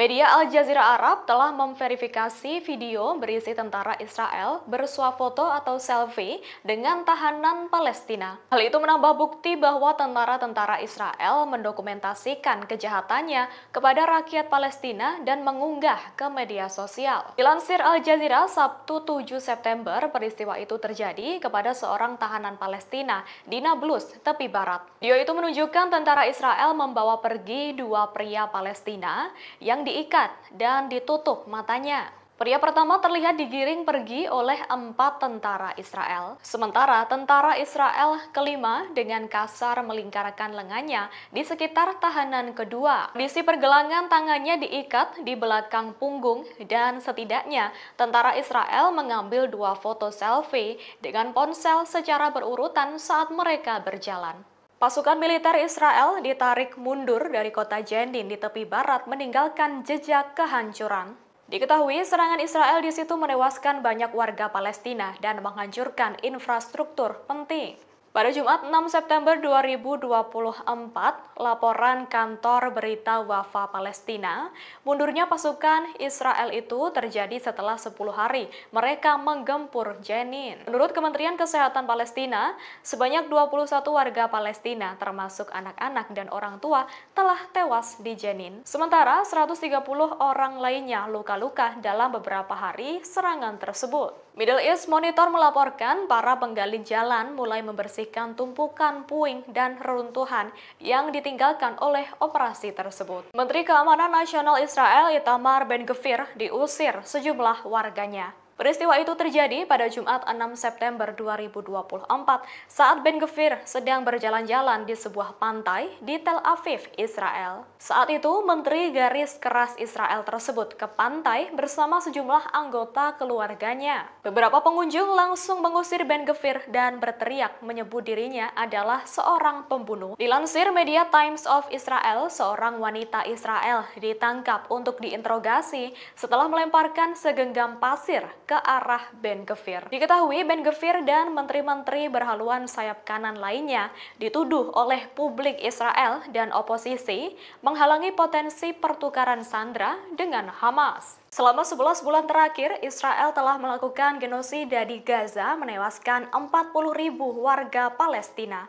Media Al Jazeera Arab telah memverifikasi video berisi tentara Israel bersuah foto atau selfie dengan tahanan Palestina. Hal itu menambah bukti bahwa tentara-tentara Israel mendokumentasikan kejahatannya kepada rakyat Palestina dan mengunggah ke media sosial. Dilansir Al Jazeera, Sabtu 7 September, peristiwa itu terjadi kepada seorang tahanan Palestina di Nablus, tepi barat. Video itu menunjukkan tentara Israel membawa pergi dua pria Palestina yang diikat dan ditutup matanya. Pria pertama terlihat digiring pergi oleh empat tentara Israel, sementara tentara Israel kelima dengan kasar melingkarkan lengannya di sekitar tahanan kedua. Kondisi pergelangan tangannya diikat di belakang punggung dan setidaknya tentara Israel mengambil dua foto selfie dengan ponsel secara berurutan saat mereka berjalan. Pasukan militer Israel ditarik mundur dari kota Jenin di tepi barat meninggalkan jejak kehancuran. Diketahui serangan Israel di situ menewaskan banyak warga Palestina dan menghancurkan infrastruktur penting. Pada Jumat 6 September 2024, laporan kantor berita Wafa Palestina, mundurnya pasukan Israel itu terjadi setelah 10 hari mereka menggempur Jenin. Menurut Kementerian Kesehatan Palestina, sebanyak 21 warga Palestina termasuk anak-anak dan orang tua telah tewas di Jenin. Sementara 130 orang lainnya luka-luka dalam beberapa hari serangan tersebut. Middle East Monitor melaporkan para penggali jalan mulai membersihkan membersihkan tumpukan puing dan reruntuhan yang ditinggalkan oleh operasi tersebut. Menteri Keamanan Nasional Israel Itamar Ben-Gvir diusir sejumlah warganya. Peristiwa itu terjadi pada Jumat 6 September 2024 saat Ben Gvir sedang berjalan-jalan di sebuah pantai di Tel Aviv, Israel. Saat itu, Menteri Garis Keras Israel tersebut ke pantai bersama sejumlah anggota keluarganya. Beberapa pengunjung langsung mengusir Ben Gvir dan berteriak menyebut dirinya adalah seorang pembunuh. Dilansir media Times of Israel, seorang wanita Israel ditangkap untuk diinterogasi setelah melemparkan segenggam pasir ke arah Ben Gevir. Diketahui Ben Gevir dan menteri-menteri berhaluan sayap kanan lainnya dituduh oleh publik Israel dan oposisi menghalangi potensi pertukaran sandra dengan Hamas. Selama 11 bulan terakhir, Israel telah melakukan genosida di Gaza menewaskan 40 ribu warga Palestina.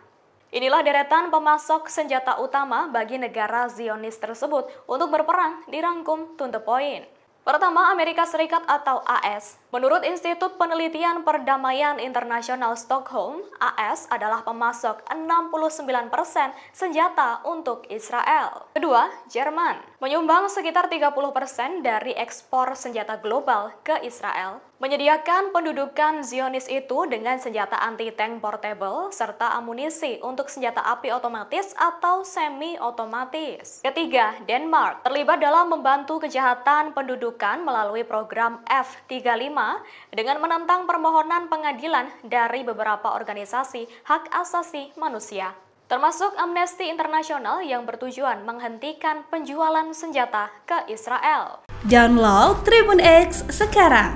Inilah deretan pemasok senjata utama bagi negara Zionis tersebut untuk berperang dirangkum tuntepoint. Pertama, Amerika Serikat atau AS. Menurut Institut Penelitian Perdamaian Internasional Stockholm, AS adalah pemasok 69% senjata untuk Israel. Kedua, Jerman. Menyumbang sekitar 30% dari ekspor senjata global ke Israel menyediakan pendudukan Zionis itu dengan senjata anti-tank portable serta amunisi untuk senjata api otomatis atau semi-otomatis. Ketiga, Denmark terlibat dalam membantu kejahatan pendudukan melalui program F-35 dengan menentang permohonan pengadilan dari beberapa organisasi hak asasi manusia termasuk Amnesty International yang bertujuan menghentikan penjualan senjata ke Israel. Download Tribun X sekarang